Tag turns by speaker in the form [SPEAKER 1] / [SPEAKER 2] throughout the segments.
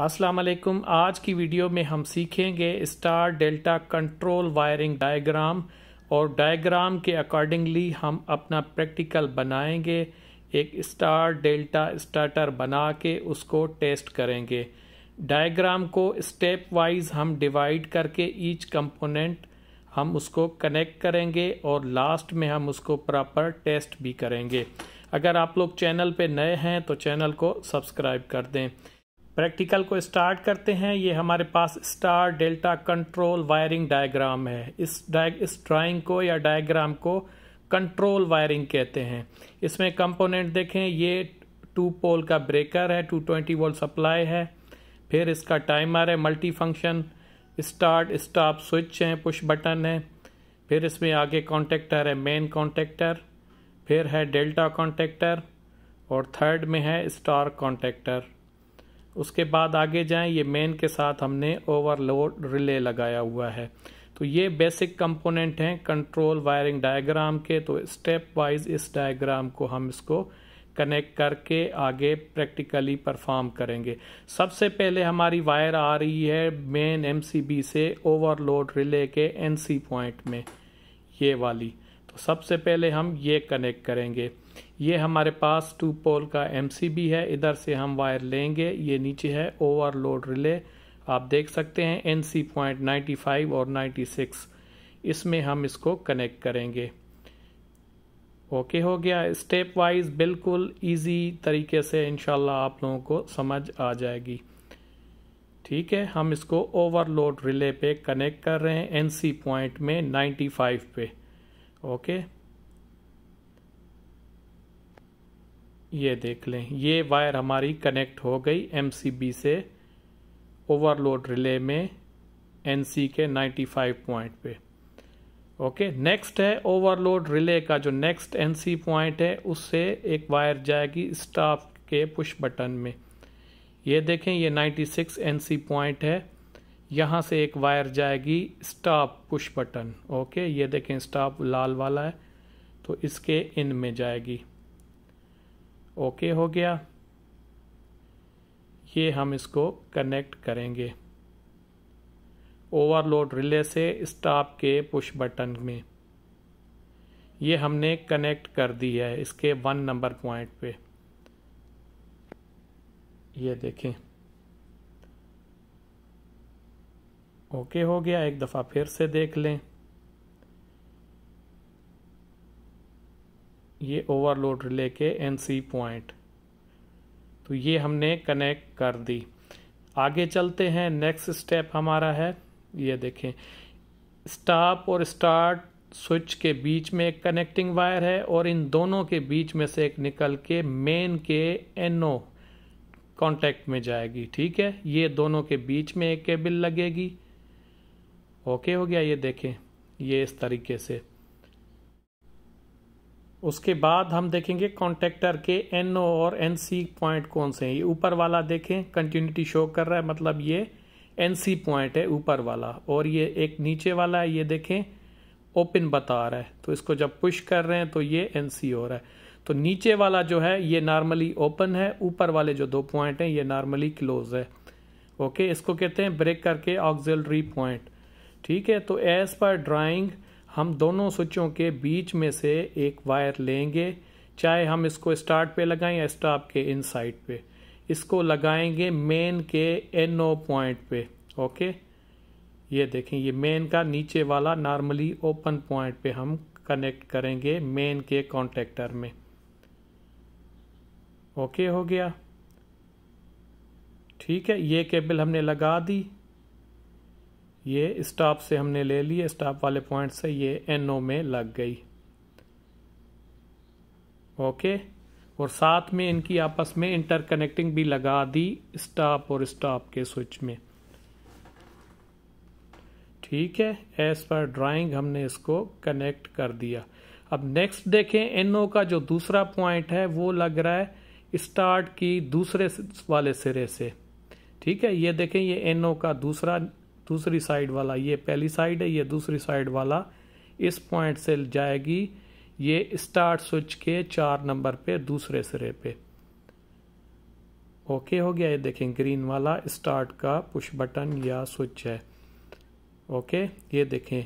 [SPEAKER 1] अस्सलाम वालेकुम आज की वीडियो में हम सीखेंगे star delta control wiring diagram और डायग्राम के अकॉर्डिंगली हम अपना प्रैक्टिकल बनाएंगे एक स्टार डेल्टा स्टार्टर बना के उसको टेस्ट करेंगे डायग्राम को स्टेप वाइज हम डिवाइड करके ईच कंपोनेंट हम उसको कनेक्ट करेंगे और लास्ट में हम उसको प्रॉपर टेस्ट भी करेंगे अगर आप लोग चैनल पे नए हैं तो चैनल को सब्सक्राइब कर दें प्रैक्टिकल को स्टार्ट करते हैं ये हमारे पास star delta control wiring diagram है इस डाय इस ड्राइंग को या डायग्राम को कंट्रोल वायरिंग कहते हैं इसमें कंपोनेंट देखें ये टू पोल का ब्रेकर है 220 वोल्ट सप्लाई है फिर इसका टाइमर है multi function start stop switch हैं पुश बटन है फिर इसमें आगे कॉन्टेक्टर है मेन कॉन्टेक्टर फिर है डेल्टा कॉन्टेक्टर और थर्ड में है स्टार कॉन्टेक्टर उसके बाद आगे जाएं ये मेन के साथ हमने ओवरलोड रिले लगाया हुआ है तो ये बेसिक कंपोनेंट हैं कंट्रोल वायरिंग डायग्राम के तो स्टेप वाइज इस डायग्राम को हम इसको कनेक्ट करके आगे प्रैक्टिकली परफॉर्म करेंगे सबसे पहले हमारी वायर आ रही है मेन एमसीबी से ओवरलोड रिले के एनसी पॉइंट में ये वाली तो सबसे पहले हम ये कनेक्ट करेंगे ये हमारे पास टू पोल का एम है इधर से हम वायर लेंगे ये नीचे है ओवरलोड रिले आप देख सकते हैं N C point ninety five और नाइन्टी सिक्स इसमें हम इसको कनेक्ट करेंगे ओके हो गया स्टेप वाइज बिल्कुल इजी तरीके से इनशाला आप लोगों को समझ आ जाएगी ठीक है हम इसको ओवरलोड रिले पे कनेक्ट कर रहे हैं एन सी पॉइंट में नाइन्टी फाइव पे ओके ये देख लें ये वायर हमारी कनेक्ट हो गई एमसीबी से ओवरलोड रिले में एनसी के 95 पॉइंट पे ओके नेक्स्ट है ओवरलोड रिले का जो नेक्स्ट एनसी पॉइंट है उससे एक वायर जाएगी स्टाफ के पुश बटन में ये देखें ये 96 एनसी पॉइंट है यहाँ से एक वायर जाएगी स्टॉप पुश बटन ओके ये देखें स्टाफ लाल वाला है तो इसके इन में जाएगी ओके हो गया ये हम इसको कनेक्ट करेंगे ओवरलोड रिले से स्टॉप के पुश बटन में ये हमने कनेक्ट कर दी है इसके वन नंबर पॉइंट पे ये देखें ओके हो गया एक दफ़ा फिर से देख लें ये ओवरलोड रिले के एन सी पॉइंट तो ये हमने कनेक्ट कर दी आगे चलते हैं नेक्स्ट स्टेप हमारा है ये देखें स्टॉप और स्टार्ट स्विच के बीच में एक कनेक्टिंग वायर है और इन दोनों के बीच में से एक निकल के मेन के एनओ कांटेक्ट में जाएगी ठीक है ये दोनों के बीच में एक केबल लगेगी ओके हो गया ये देखें ये इस तरीके से उसके बाद हम देखेंगे कॉन्टेक्टर के एन ओ और एन सी पॉइंट कौन से हैं ये ऊपर वाला देखें कंटिन्यूटी शो कर रहा है मतलब ये एन सी पॉइंट है ऊपर वाला और ये एक नीचे वाला है ये देखें ओपन बता रहा है तो इसको जब पुश कर रहे हैं तो ये एन सी हो रहा है तो नीचे वाला जो है ये नॉर्मली ओपन है ऊपर वाले जो दो पॉइंट हैं ये नॉर्मली क्लोज है ओके इसको कहते हैं ब्रेक करके ऑक्जिलरी पॉइंट ठीक है तो एज़ पर ड्राइंग हम दोनों स्विचों के बीच में से एक वायर लेंगे चाहे हम इसको स्टार्ट पे लगाएं या स्टॉप के इन साइड पे इसको लगाएंगे मेन के एन ओ पॉइंट पे ओके ये देखें ये मेन का नीचे वाला नॉर्मली ओपन पॉइंट पे हम कनेक्ट करेंगे मेन के कॉन्टेक्टर में ओके हो गया ठीक है ये केबल हमने लगा दी ये स्टॉप से हमने ले लिए स्टॉप वाले पॉइंट से ये एन में लग गई ओके और साथ में इनकी आपस में इंटरकनेक्टिंग भी लगा दी स्टॉप और स्टॉप के स्विच में ठीक है एज पर ड्राइंग हमने इसको कनेक्ट कर दिया अब नेक्स्ट देखें एनओ NO का जो दूसरा पॉइंट है वो लग रहा है स्टार्ट की दूसरे वाले सिरे से ठीक है ये देखें ये एनओ NO का दूसरा दूसरी साइड वाला ये पहली साइड है ये दूसरी साइड वाला इस पॉइंट से जाएगी ये स्टार्ट स्विच के चार नंबर पे दूसरे सिरे पे ओके हो गया ये देखें ग्रीन वाला स्टार्ट का पुश बटन या स्विच है ओके ये देखें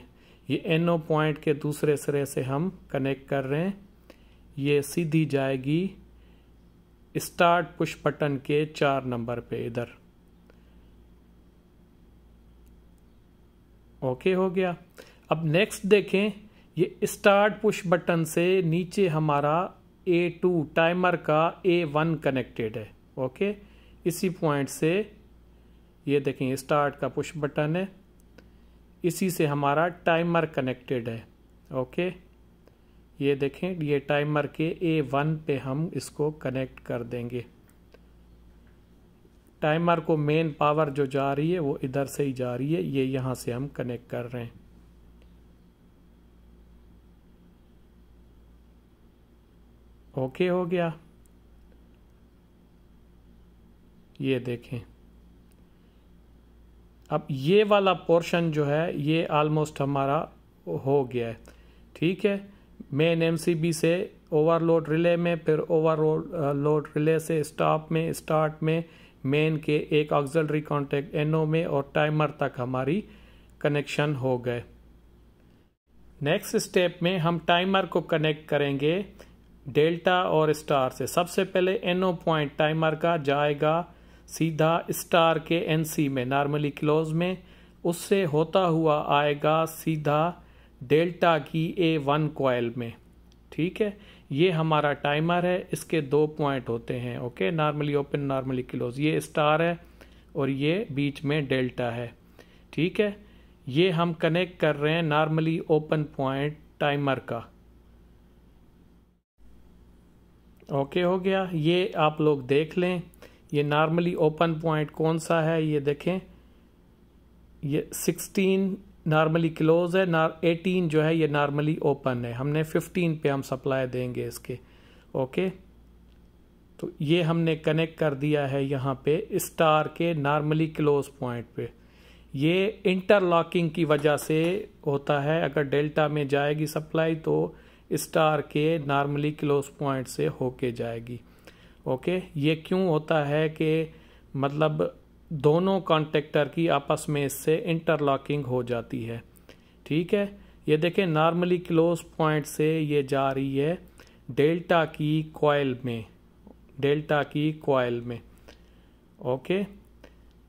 [SPEAKER 1] ये एनओ पॉइंट के दूसरे सिरे से हम कनेक्ट कर रहे हैं ये सीधी जाएगी स्टार्ट पुश बटन के चार नंबर पे इधर ओके हो गया अब नेक्स्ट देखें ये स्टार्ट पुश बटन से नीचे हमारा ए टू टाइमर का ए वन कनेक्टेड है ओके इसी पॉइंट से ये देखें स्टार्ट का पुश बटन है इसी से हमारा टाइमर कनेक्टेड है ओके ये देखें ये टाइमर के ए वन पे हम इसको कनेक्ट कर देंगे टाइमर को मेन पावर जो जा रही है वो इधर से ही जा रही है ये यहाँ से हम कनेक्ट कर रहे हैं ओके हो गया ये देखें अब ये वाला पोर्शन जो है ये ऑलमोस्ट हमारा हो गया है ठीक है मेन एमसीबी से ओवरलोड रिले में फिर ओवरलोड लोड रिले से स्टॉप में स्टार्ट में मेन के एक ऑक्जलरी कॉन्टैक्ट एनओ में और टाइमर तक हमारी कनेक्शन हो गए नेक्स्ट स्टेप में हम टाइमर को कनेक्ट करेंगे डेल्टा और स्टार से सबसे पहले एनओ पॉइंट टाइमर का जाएगा सीधा स्टार के एनसी में नॉर्मली क्लोज में उससे होता हुआ आएगा सीधा डेल्टा की ए वन कोयल में ठीक है ये हमारा टाइमर है इसके दो पॉइंट होते हैं okay normally open normally close ये स्टार है और ये बीच में डेल्टा है ठीक है ये हम कनेक्ट कर रहे हैं नॉर्मली ओपन पॉइंट टाइमर का ओके हो गया ये आप लोग देख लें ये नॉर्मली ओपन पॉइंट कौन सा है ये देखें ये सिक्सटीन नॉर्मली क्लोज है नार एटीन जो है ये नॉर्मली ओपन है हमने फिफ्टीन पे हम सप्लाई देंगे इसके ओके तो ये हमने कनेक्ट कर दिया है यहाँ पे स्टार के नॉर्मली क्लोज पॉइंट पे ये इंटरलॉकिंग की वजह से होता है अगर डेल्टा में जाएगी सप्लाई तो स्टार के नॉर्मली क्लोज पॉइंट से होके जाएगी ओके ये क्यों होता है कि मतलब दोनों कॉन्टेक्टर की आपस में इससे इंटरलॉकिंग हो जाती है ठीक है ये देखें नॉर्मली क्लोज पॉइंट से ये जा रही है डेल्टा की कॉयल में डेल्टा की कॉयल में ओके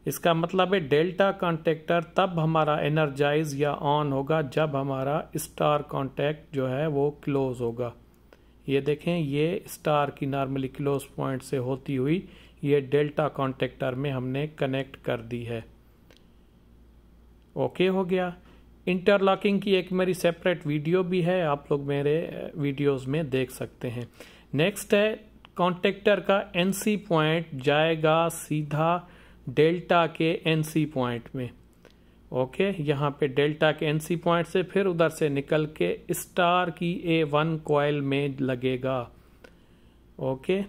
[SPEAKER 1] इसका मतलब है डेल्टा कॉन्टेक्टर तब हमारा एनर्जाइज या ऑन होगा जब हमारा स्टार कॉन्टेक्ट जो है वो क्लोज होगा ये देखें ये स्टार की नॉर्मली क्लोज पॉइंट से होती हुई ये डेल्टा कॉन्टेक्टर में हमने कनेक्ट कर दी है ओके हो गया इंटरलॉकिंग की एक मेरी सेपरेट वीडियो भी है आप लोग मेरे वीडियोस में देख सकते हैं नेक्स्ट है कॉन्टेक्टर का एनसी पॉइंट जाएगा सीधा डेल्टा के एनसी पॉइंट में ओके यहाँ पे डेल्टा के एनसी पॉइंट से फिर उधर से निकल के स्टार की ए वन कॉयल में लगेगा ओके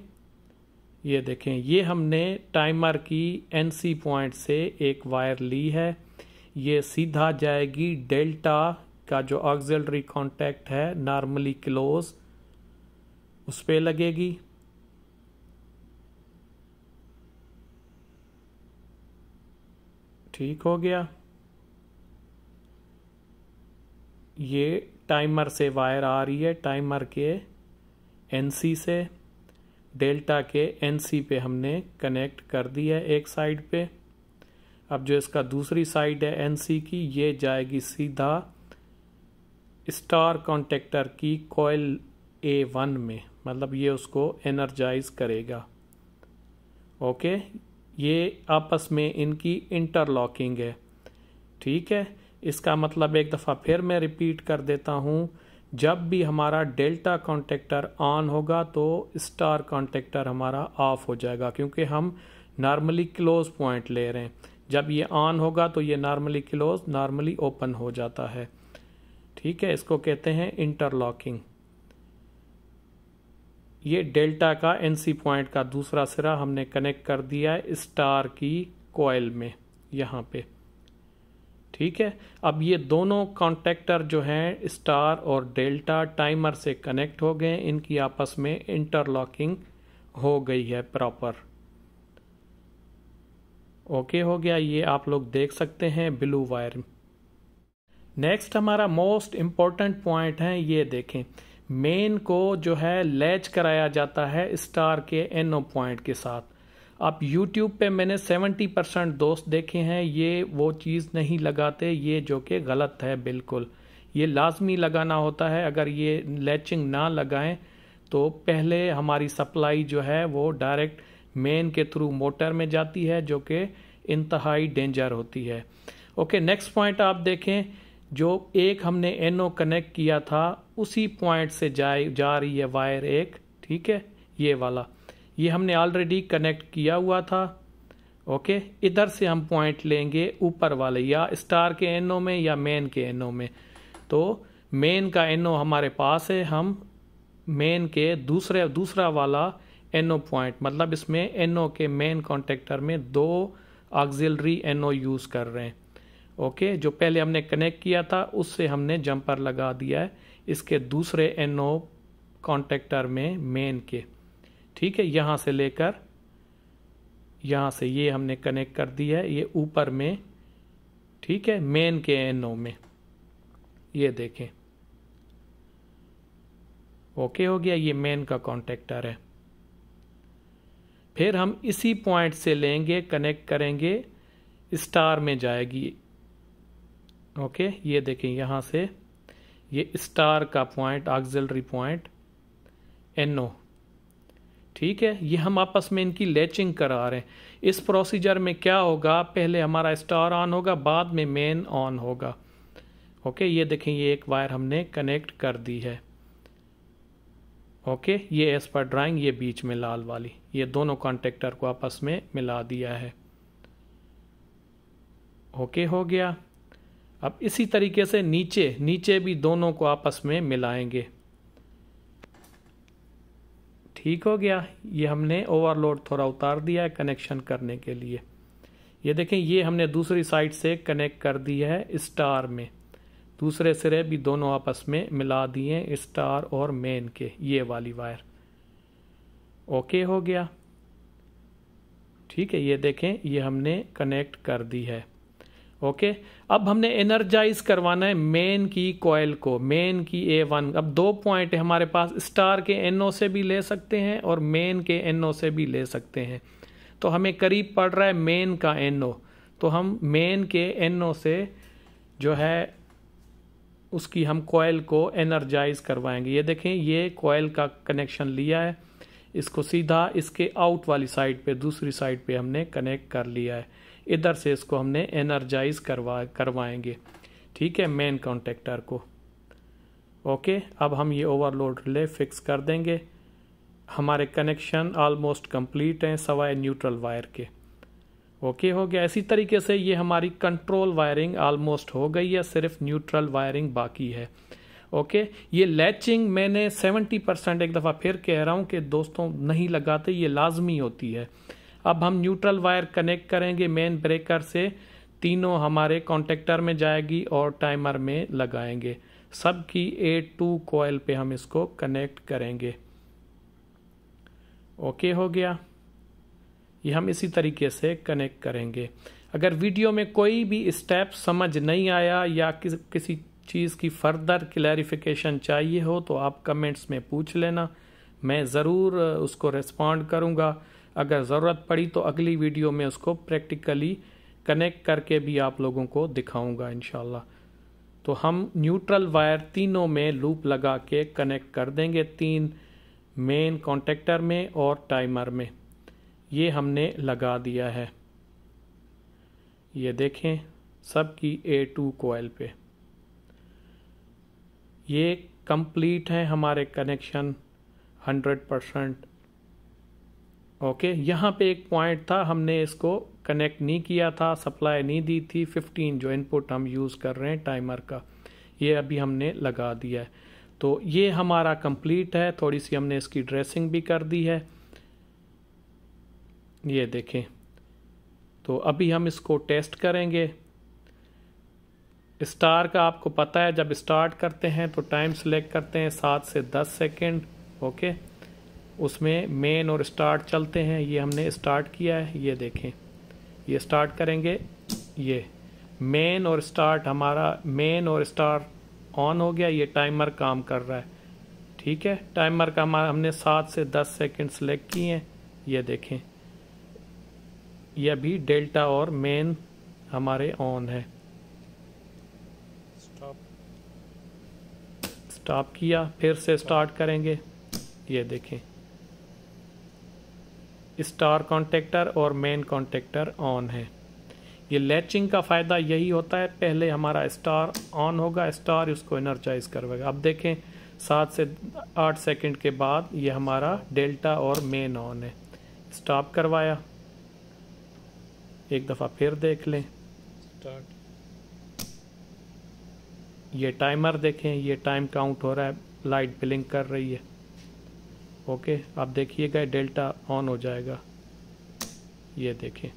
[SPEAKER 1] ये देखें ये हमने टाइमर की एन सी पॉइंट से एक वायर ली है ये सीधा जाएगी डेल्टा का जो ऑक्सिलरी कांटेक्ट है नॉर्मली क्लोज उस पर लगेगी ठीक हो गया ये टाइमर से वायर आ रही है टाइमर के एनसी से डेल्टा के एन सी पे हमने कनेक्ट कर दी है एक साइड पे अब जो इसका दूसरी साइड है एन सी की ये जाएगी सीधा स्टार कॉन्टेक्टर की कोयल ए वन में मतलब ये उसको एनर्जाइज करेगा ओके ये आपस में इनकी इंटरलॉकिंग है ठीक है इसका मतलब एक दफ़ा फिर मैं रिपीट कर देता हूँ जब भी हमारा डेल्टा कॉन्टेक्टर ऑन होगा तो स्टार कॉन्टेक्टर हमारा ऑफ हो जाएगा क्योंकि हम नॉर्मली क्लोज पॉइंट ले रहे हैं जब ये ऑन होगा तो ये नॉर्मली क्लोज नॉर्मली ओपन हो जाता है ठीक है इसको कहते हैं इंटरलॉकिंग ये डेल्टा का एनसी पॉइंट का दूसरा सिरा हमने कनेक्ट कर दिया है स्टार की कोयल में यहाँ पे ठीक है अब ये दोनों कॉन्टेक्टर जो हैं स्टार और डेल्टा टाइमर से कनेक्ट हो गए इनकी आपस में इंटरलॉकिंग हो गई है प्रॉपर ओके हो गया ये आप लोग देख सकते हैं ब्लू वायर नेक्स्ट हमारा मोस्ट इम्पॉर्टेंट पॉइंट है ये देखें मेन को जो है लैच कराया जाता है स्टार के एनओ पॉइंट के साथ आप YouTube पे मैंने 70 परसेंट दोस्त देखे हैं ये वो चीज़ नहीं लगाते ये जो कि गलत है बिल्कुल ये लाजमी लगाना होता है अगर ये लैचिंग ना लगाएं तो पहले हमारी सप्लाई जो है वो डायरेक्ट मेन के थ्रू मोटर में जाती है जो कि इंतहाई डेंजर होती है ओके नेक्स्ट पॉइंट आप देखें जो एक हमने एनओ कनेक्ट किया था उसी पॉइंट से जाए जा रही है वायर एक ठीक है ये वाला ये हमने ऑलरेडी कनेक्ट किया हुआ था ओके इधर से हम पॉइंट लेंगे ऊपर वाले या स्टार के एनओ में या मेन के एनओ में तो मेन का एनओ हमारे पास है हम मेन के दूसरे दूसरा वाला एनओ पॉइंट मतलब इसमें एनओ के मेन कॉन्टेक्टर में दो ऑक्जिलरी एनओ यूज़ कर रहे हैं ओके जो पहले हमने कनेक्ट किया था उससे हमने जंपर लगा दिया है इसके दूसरे एनओ कॉन्टेक्टर में मेन के ठीक है यहां से लेकर यहां से ये हमने कनेक्ट कर दी है ये ऊपर में ठीक है मेन के एन ओ में ये देखें ओके हो गया ये मेन का कॉन्टेक्टर है फिर हम इसी पॉइंट से लेंगे कनेक्ट करेंगे स्टार में जाएगी ओके ये देखें यहां से ये स्टार का पॉइंट ऑक्सिलरी पॉइंट एनओ ठीक है ये हम आपस में इनकी लैचिंग करा रहे हैं इस प्रोसीजर में क्या होगा पहले हमारा स्टार ऑन होगा बाद में मेन ऑन होगा ओके ये देखें ये एक वायर हमने कनेक्ट कर दी है ओके ये एस पर ड्राइंग ये बीच में लाल वाली ये दोनों कॉन्टेक्टर को आपस में मिला दिया है ओके हो गया अब इसी तरीके से नीचे नीचे भी दोनों को आपस में मिलाएंगे ठीक हो गया ये हमने ओवरलोड थोड़ा उतार दिया है कनेक्शन करने के लिए ये देखें ये हमने दूसरी साइड से कनेक्ट कर दी है स्टार में दूसरे सिरे भी दोनों आपस में मिला दिए स्टार और मेन के ये वाली वायर ओके हो गया ठीक है ये देखें ये हमने कनेक्ट कर दी है ओके अब हमने एनर्जाइज करवाना है मेन की कॉयल को मेन की ए वन अब दो पॉइंट है हमारे पास स्टार के एनओ से भी ले सकते हैं और मेन के एनओ से भी ले सकते हैं तो हमें करीब पड़ रहा है मेन का एनओ तो हम मेन के एनओ से जो है उसकी हम कॉयल को एनर्जाइज करवाएंगे ये देखें ये कॉयल का कनेक्शन लिया है इसको सीधा इसके आउट वाली साइड पे दूसरी साइड पे हमने कनेक्ट कर लिया है इधर से इसको हमने एनर्जाइज करवा करवाएंगे ठीक है मेन कॉन्टेक्टर को ओके अब हम ये ओवरलोड रिले फिक्स कर देंगे हमारे कनेक्शन ऑलमोस्ट कंप्लीट हैं सवाए न्यूट्रल वायर के ओके हो गया इसी तरीके से ये हमारी कंट्रोल वायरिंग ऑलमोस्ट हो गई है सिर्फ न्यूट्रल वायरिंग बाकी है ओके okay, ये लैचिंग मैंने 70 परसेंट एक दफ़ा फिर कह रहा हूँ कि दोस्तों नहीं लगाते ये लाजमी होती है अब हम न्यूट्रल वायर कनेक्ट करेंगे मेन ब्रेकर से तीनों हमारे कॉन्टेक्टर में जाएगी और टाइमर में लगाएंगे सब की ए टू कोयल पे हम इसको कनेक्ट करेंगे ओके हो गया ये हम इसी तरीके से कनेक्ट करेंगे अगर वीडियो में कोई भी स्टेप समझ नहीं आया या किस, किसी चीज़ की फर्दर क्लैरिफिकेशन चाहिए हो तो आप कमेंट्स में पूछ लेना मैं ज़रूर उसको रिस्पॉन्ड करूँगा अगर ज़रूरत पड़ी तो अगली वीडियो में उसको प्रैक्टिकली कनेक्ट करके भी आप लोगों को दिखाऊंगा इन तो हम न्यूट्रल वायर तीनों में लूप लगा के कनेक्ट कर देंगे तीन मेन कॉन्टेक्टर में और टाइमर में ये हमने लगा दिया है ये देखें सब की ए टू कोयल पे ये कंप्लीट है हमारे कनेक्शन हंड्रेड परसेंट ओके यहाँ पे एक पॉइंट था हमने इसको कनेक्ट नहीं किया था सप्लाई नहीं दी थी 15 जो इनपुट हम यूज़ कर रहे हैं टाइमर का ये अभी हमने लगा दिया है तो ये हमारा कंप्लीट है थोड़ी सी हमने इसकी ड्रेसिंग भी कर दी है ये देखें तो अभी हम इसको टेस्ट करेंगे स्टार का आपको पता है जब स्टार्ट करते हैं तो टाइम सेलेक्ट करते हैं सात से दस सेकेंड ओके उसमें मेन और स्टार्ट चलते हैं ये हमने स्टार्ट किया है ये देखें ये स्टार्ट करेंगे ये मेन और स्टार्ट हमारा मेन और स्टार ऑन हो गया ये टाइमर काम कर रहा है ठीक है टाइमर का हमारा हमने सात से दस सेकेंड सेलेक्ट किए हैं ये देखें ये भी डेल्टा और मेन हमारे ऑन है स्टॉप किया फिर से स्टार्ट करेंगे ये देखें स्टार कॉन्टेक्टर और मेन कॉन्टेक्टर ऑन है ये लैचिंग का फ़ायदा यही होता है पहले हमारा स्टार ऑन होगा स्टार उसको एनर्जाइज करवाएगा अब देखें सात से आठ सेकंड के बाद ये हमारा डेल्टा और मेन ऑन है स्टॉप करवाया एक दफ़ा फिर देख लें स्टार्ट ये टाइमर देखें ये टाइम काउंट हो रहा है लाइट ब्लिंक कर रही है ओके आप देखिएगा डेल्टा ऑन हो जाएगा ये देखें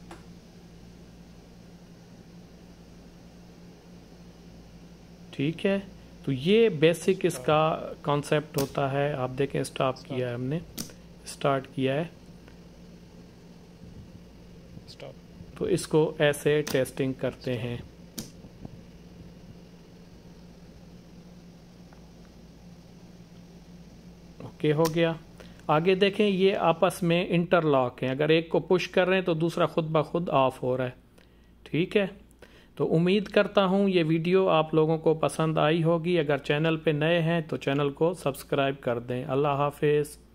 [SPEAKER 1] ठीक है तो ये बेसिक इसका कॉन्सेप्ट होता है आप देखें स्टॉप किया है हमने स्टार्ट किया है तो इसको ऐसे टेस्टिंग करते हैं ओके हो गया आगे देखें ये आपस में इंटरलॉक हैं अगर एक को पुश कर रहे हैं तो दूसरा खुद ब खुद ऑफ हो रहा है ठीक है तो उम्मीद करता हूँ ये वीडियो आप लोगों को पसंद आई होगी अगर चैनल पे नए हैं तो चैनल को सब्सक्राइब कर दें अल्लाह हाफिज़